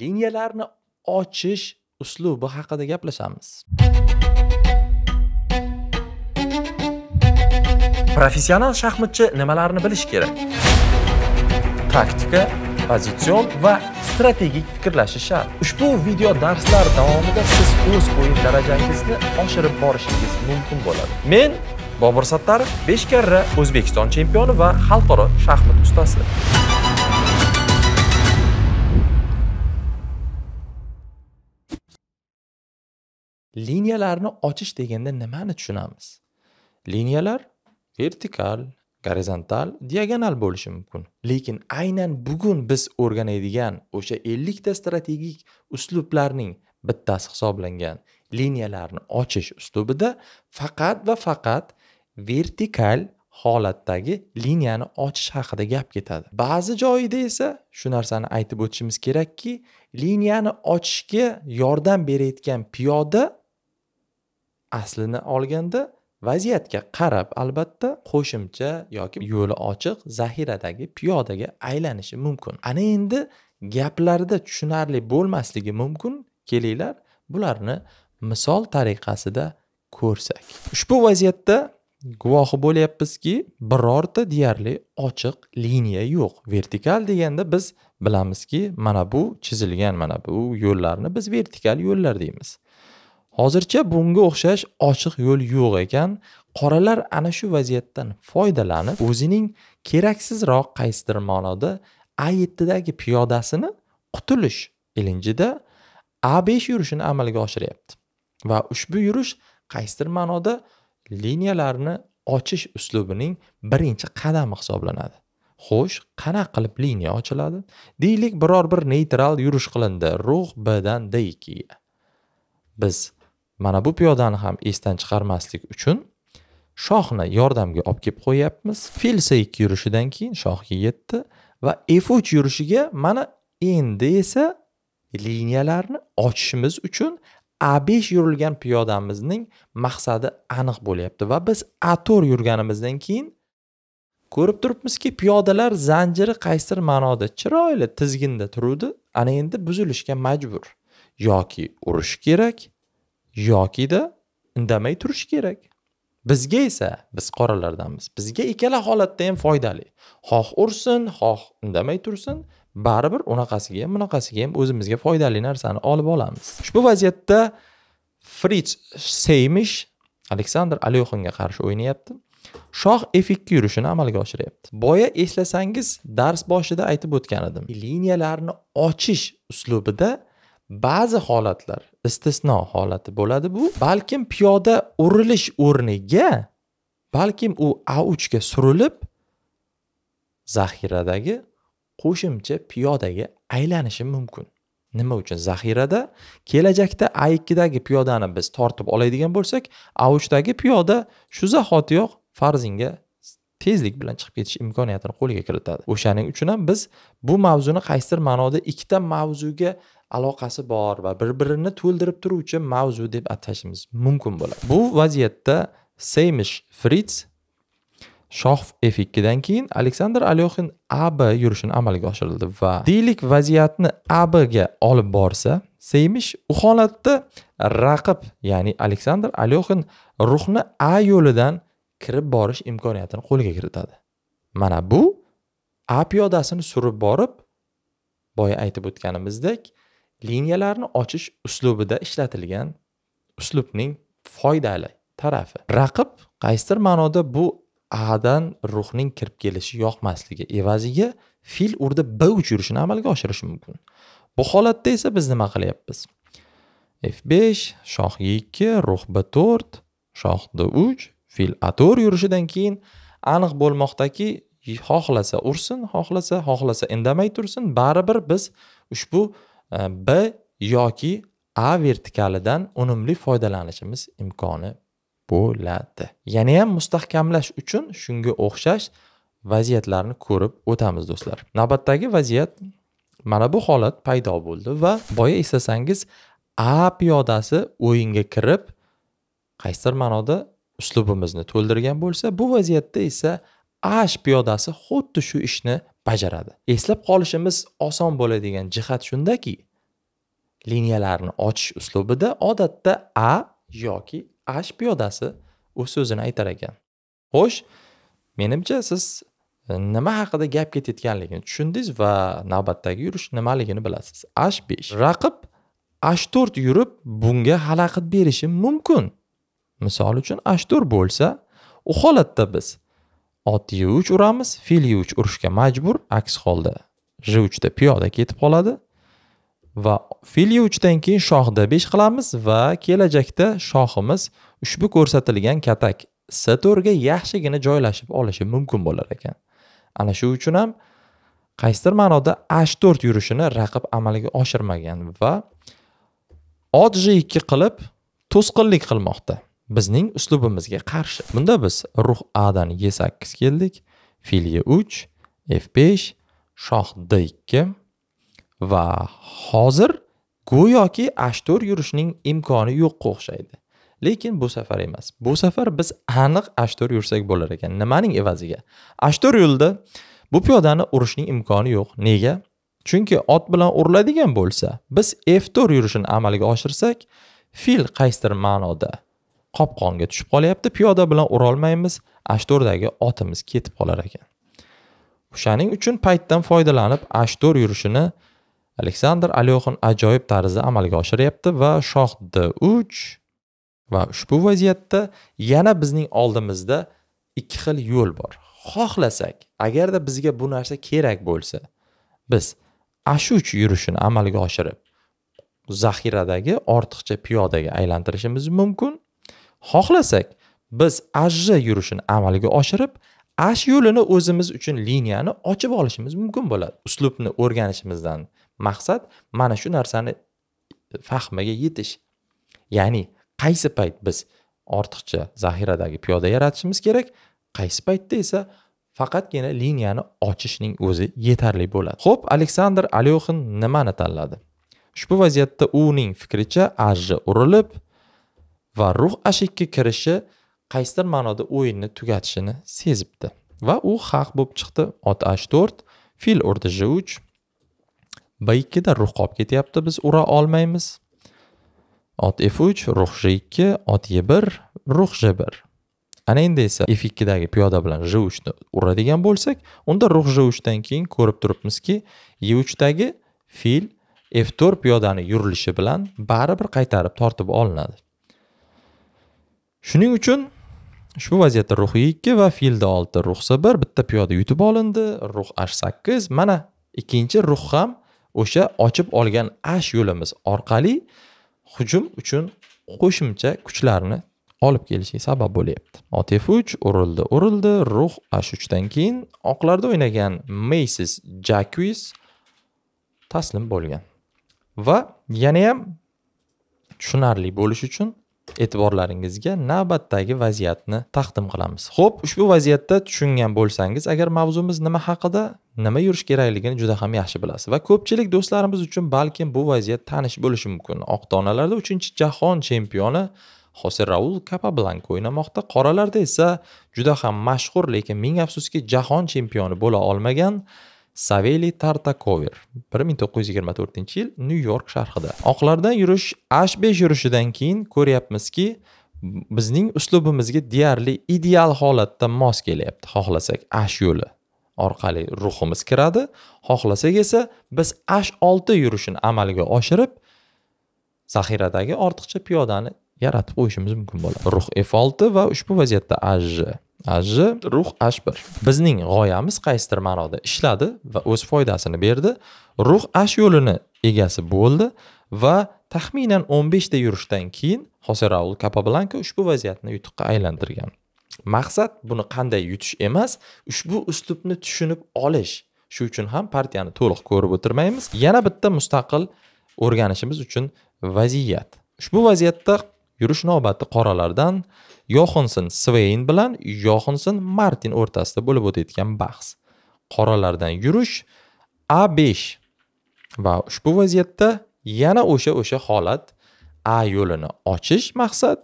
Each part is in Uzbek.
liniyalarni ochish uslubi haqida gaplashamiz professional shaxmatchi nimalarni bilishi kerak taktika pozitsion va strategik fikrlashi shart ushbu video darslar davomida siz o'z o'yin darajangizni oshirib borishingiz mumkin bo'ladi men bobur sattarov besh karra o'zbekiston chempioni va xalqaro shaxmat ustasi liniyalarni ochish deganda nimani tushunamiz liniyalar vertikal gorizontal diagonal bo'lishi mumkin lekin aynan bugun biz o'rganadigan o'sha ellikta strategik uslublarning bittasi hisoblangan liniyalarni ochish uslubida faqat va faqat vertikal holatdagi liniyani ochish haqida gap ketadi ba'zi joyida esa shu narsani aytib o'tishimiz kerakki liniyani ochishga yordam berayotgan piyoda aslini olganda vaziyatga qarab albatta qo'shimcha yoki yo'li ochiq zaxiradagi piyodaga aylanishi mumkin ana endi gaplarda tushunarli bo'lmasligi mumkin kelinglar bularni misol tariqasida ko'rsak ushbu vaziyatda guvohi bo'lyapmizki birorta deyarli ochiq liniya yo'q vertikal deganda biz bilamizki mana bu chizilgan mana bu yo'llarni biz vertikal yo'llar deymiz hozircha bunga o'xshash ochiq yo'l yo'q ekan qoralar ana shu vaziyatdan foydalanib o'zining keraksizroq qaysidir ma'noda a yettidagi piyodasini qutulish ilinjida a besh yurishini amalga oshiryapti va ushbu yurish qaysidir ma'noda liniyalarni ochish uslubining birinchi qadami hisoblanadi xo'sh qanaqa qilib liniya ochiladi deylik biror bir neytral yurish qilindi ruh b dan d ikkiga biz mana bu piyodani ham esdan chiqarmaslik uchun shohni yordamga olib kelib qo'yyapmiz fil ikki yurishidan keyin shohga yetdi va f uch yurishiga mana endi esa liniyalarni ochishimiz uchun a besh yurilgan piyodamizning maqsadi aniq bo'lyapti va biz a to'rt yurganimizdan keyin ko'rib turibmizki piyodalar zanjiri qaysidir ma'noda chiroyli tizginda turuvdi ana endi buzilishga majbur yoki urish kerak yokida indamay turish kerak bizga esa biz qoralardanmiz bizga ikkala holatda ham foydali xoh ursin xoh indamay tursin baribir unaqasiga ham bunaqasiga ham o'zimizga foydali narsani olib olamiz ushbu vaziyatda frits seymish aleksandr alyoxinga qarshi o'ynayapti shoh f ikki yurishini amalga oshiryapti boya eslasangiz dars boshida aytib o'tgan edim liniyalarni ochish uslubida ba'zi holatlar istisno holati bo'ladi bu balkim piyoda urilish o'rniga balkim u auchga surilib zaxiradagi qo'shimcha piyodaga aylanishi mumkin nima uchun zaxirada kelajakda a ikkidagi piyodani biz tortib oladigan bo'lsak a uchdagi piyoda shu zahotiyoq farzinga tezlik bilan chiqib ketish imkoniyatini qo'lga kiritadi o'shaning uchun ham biz bu mavzuni qaysidir ma'noda ikkita mavzuga aloqasi bor va bir birini to'ldirib turuvchi mavzu deb atashimiz mumkin bo'ladi bu vaziyatda seymish frits shoh f ikkidan keyin aleksandr alyoxin ab yurishini amalga oshirildi va deylik vaziyatni abga olib borsa seymish u holatda raqib ya'ni aleksandr alyoxin ruhni a yo'lidan kirib borish imkoniyatini qo'lga kiritadi mana bu a piyodasini surib borib boya aytib o'tganimizdek liniyalarni ochish uslubida ishlatilgan uslubning foydali tarafi raqib qaysidir ma'noda bu adan ruhning kirib kelishi yoqmasligi evaziga fil urdi b uchirishini amalga oshirishi mumkin bu holatda esa biz nima qilyapmiz f5 shoh e2 ruh b4 shoh d3 fil a4 yurishidan keyin aniq bo'lmoqdaki xohlasa ursin xohlasa xohlasa indamay tursin baribir biz ushbu b yoki a vertikalidan unumli foydalanishimiz imkoni bo'ladi yana ham mustahkamlash uchun shunga o'xshash vaziyatlarni ko'rib o'tamiz do'stlar navbatdagi vaziyat mana bu holat paydo bo'ldi va boya eslasangiz a piyodasi o'yinga kirib qaysidir ma'noda uslubimizni to'ldirgan bo'lsa bu vaziyatda esa h piyodasi xuddi shu ishni bajaradi eslab qolishimiz oson bo'ladigan jihat shundaki liniyalarni ochish uslubida odatda a yoki ash piyodasi u so'zini aytar ekan xo'sh menimcha siz e, nima haqida gap ketayotganligini tushundingiz va navbatdagi yurish nimaligini bilasiz ash besh raqib ash to'rt yurib bunga xalaqit berishi mumkin misol uchun ash to'rt bo'lsa u holatda biz ot uch uramiz fil uch urishga majbur aks holda uchda piyoda ketib qoladi va fil uchdan keyin shohda besh qilamiz va kelajakda shohimiz ushbu ko'rsatilgan katak s to'riga yaxshigina joylashib olishi mumkin bo'lar ekan ana shu uchun ham qaysidir ma'noda h to'rt yurishini raqib amalga oshirmagan va ot j ikki qilib to'sqinlik qilmoqda bizning uslubimizga qarshi bunda biz ruh adan e sakkiz keldik filga uch f besh shoh d ikki va hozir go'yoki h to'rt yurishning imkoni yo'qqa o'xshaydi lekin bu safar emas bu safar biz aniq h to'rt yursak bo'lar ekan nimaning evaziga h to'rt yo'lda bu piyodani urishning imkoni yo'q nega chunki ot bilan uriladigan bo'lsa biz f to'rt yurishini amalga oshirsak fil qaysidir ma'noda qopqonga tushib qolyapti piyoda bilan o'rolmaymiz ashtordagi otimiz ketib qolar ekan o'shaning uchun paytdan foydalanib ashtor yurishini aleksandr alyoxin ajoyib tarzda amalga oshiryapti va shoh d uch va ushbu vaziyatda yana bizning oldimizda ikki xil yo'l bor xohlasak agarda bizga bu narsa kerak bo'lsa biz uch yurishini amalga oshirib zaxiradagi ortiqcha piyodaga aylantirishimiz mumkin xohlasak biz aj yurishini amalga oshirib ash yo'lini o'zimiz uchun liniyani ochib olishimiz mumkin bo'ladi uslubni o'rganishimizdan maqsad mana shu narsani fahmiga yetish ya'ni qaysi payt biz ortiqcha zaxiradagi piyoda yaratishimiz kerak qaysi paytda esa faqatgina liniyani ochishning o'zi yetarli bo'ladi ho'p aleksandr alyoxin nimani tanladi ushbu vaziyatda uning fikricha aj urilib va ruh ashikka kirishi qaysidir ma'noda o'yinni tugatishini sezibdi va u haq bo'lib chiqdi ot h to'rt fil urdi j uch b ikkida ruh qolib ketyapti biz ura olmaymiz ot f uch ruh j ikki ot e bir ruh j bir ana endi esa f ikkidagi piyoda bilan j uchni uradigan bo'lsak unda ruh j uchdan keyin ko'rib turibmizki e uchdagi fil f to'rt piyodani yurilishi bilan baribir qaytarib tortib olinadi shuning uchun shu vaziyatda ruhi ikki va filda olti ruxsa bir bitta piyoda yutib olindi ruh h sakkiz mana ikkinchi ruh ham o'sha ochib olgan h yo'limiz orqali hujum uchun qo'shimcha kuchlarni olib kelishiga sabab bo'lyapti f uch urildi urildi ruh h uchdan keyin oqlarda o'ynagan meysis jakuis taslim bo'lgan va yana ham tushunarli bo'lishi uchun e'tiborlaringizga navbatdagi vaziyatni taqdim qilamiz ho'p ushbu vaziyatda tushungan bo'lsangiz agar mavzumiz nima haqida nima yurish kerakligini juda ham yaxshi bilasiz va ko'pchilik do'stlarimiz uchun balkim bu vaziyat tanish bo'lishi mumkin oq donalarda uchinchi jahon chempioni xose raul kapablanka o'ynamoqda qoralarda esa juda ham mashhur lekin ming afsuski jahon chempioni bo'la olmagan saveli tartakover 1924 yil nyu york sharhida oqlardan yurish h 5 yurishidan keyin ko'ryapmizki bizning uslubimizga deyarli ideal holatda mos kelyapti xohlasak ash yo'li orqali ruhimiz kiradi xohlasak esa biz ash 6 yurishini amalga oshirib zaxiradagi ortiqcha piyodani yaratib qo'yishimiz mumkin bo'ladi ruh f 6 va ushbu vaziyatda aj aji ruh h bir bizning g'oyamiz qaysidir ma'noda ishladi va o'z foydasini berdi ruh h yo'lini egasi bo'ldi va taxminan 15 ta yurishdan keyin xose raul kapablanka ushbu vaziyatni yutuqqa aylantirgan maqsad buni qanday yutish emas ushbu uslubni tushunib olish shu uchun ham partiyani to'liq ko'rib o'tirmaymiz yana bitta mustaqil o'rganishimiz uchun vaziyat ushbu vaziyatda yurish navbati qoralardan yoxinson sveyn bilan yoxinson martin o'rtasida bo'lib o'tayotgan bahs qoralardan yurish a besh va ushbu vaziyatda yana o'sha o'sha holat a yo'lini ochish maqsad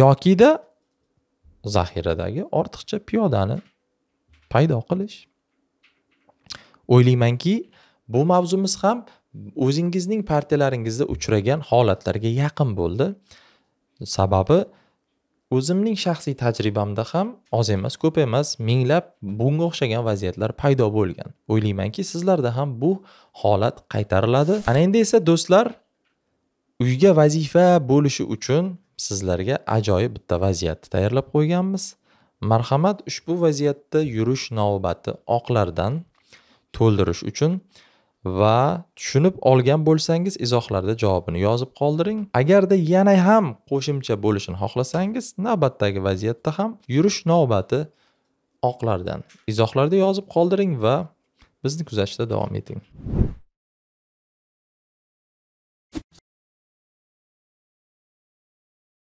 yokida zaxiradagi ortiqcha piyodani paydo qilish o'ylaymanki bu mavzumiz ham o'zingizning partiyalaringizda uchragan holatlarga yaqin bo'ldi sababi o'zimning shaxsiy tajribamda ham oz emas ko'p emas minglab bunga o'xshagan vaziyatlar paydo bo'lgan o'ylaymanki sizlarda ham bu holat qaytariladi ana endi esa do'stlar uyga vazifa bo'lishi uchun sizlarga ajoyib bitta vaziyatni tayyorlab qo'yganmiz marhamat ushbu vaziyatda yurish navbati oqlardan to'ldirish uchun va tushunib olgan bo'lsangiz izohlarda javobini yozib qoldiring agarda yana ham qo'shimcha bo'lishini xohlasangiz navbatdagi vaziyatda ham yurish navbati oqlardan izohlarda yozib qoldiring va bizni kuzatishda davom eting